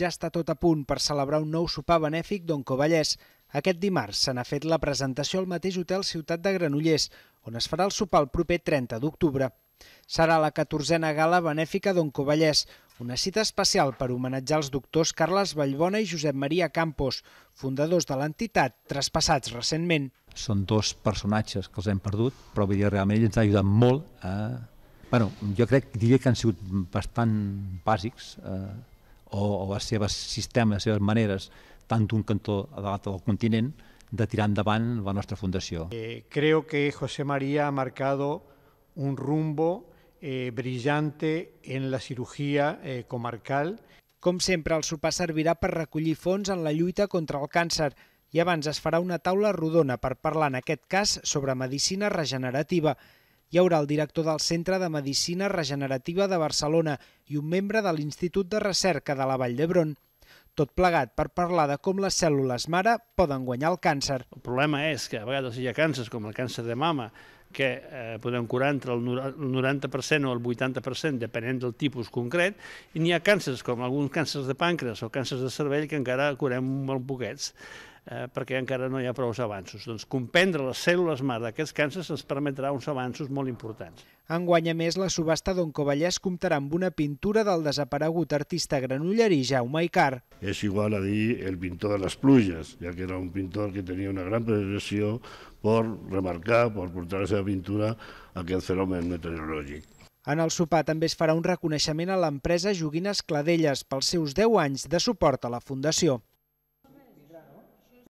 ja està tot a punt per celebrar un nou sopar benèfic d'on Aquest dimarts se n'ha fet la presentació al mateix hotel Ciutat de Granollers, on es farà el sopar el proper 30 d'octubre. Serà la 14a gala benèfica d'on una cita especial per homenatjar els doctors Carles Vallbona i Josep Maria Campos, fundadors de l'entitat, traspassats recentment. Són dos personatges que els hem perdut, però vull dir, realment ells ens ha ajudat molt a... Eh? Bueno, jo crec diria que han sigut bastant bàsics eh, o, o les seves sistemes, les seves maneres, tant d'un cantó a l'altre del continent, de tirar endavant la nostra fundació. Eh, creo que José María ha marcado un rumbo eh, brillante en la cirugía eh, comarcal. Com sempre, el sopar servirà per recollir fons en la lluita contra el càncer i abans es farà una taula rodona per parlar en aquest cas sobre medicina regenerativa hi haurà el director del Centre de Medicina Regenerativa de Barcelona i un membre de l'Institut de Recerca de la Vall d'Hebron. Tot plegat per parlar de com les cèl·lules mare poden guanyar el càncer. El problema és que a vegades hi ha càncers, com el càncer de mama, que eh, podem curar entre el 90% o el 80%, depenent del tipus concret, i n'hi ha càncers, com alguns càncers de pàncreas o càncers de cervell, que encara curem molt poquets, eh, perquè encara no hi ha prou avanços. Doncs comprendre les cèl·lules mar d'aquests càncers ens permetrà uns avanços molt importants. Enguany, a més, la subhasta Covellès comptarà amb una pintura del desaparegut artista granollerí Jaume Icar. És igual a dir el pintor de les pluges, ja que era un pintor que tenia una gran predilecció per remarcar, per portar-se seva pintura aquest fenomen meteorològic. En el sopar també es farà un reconeixement a l'empresa Joguines Cladelles pels seus 10 anys de suport a la Fundació.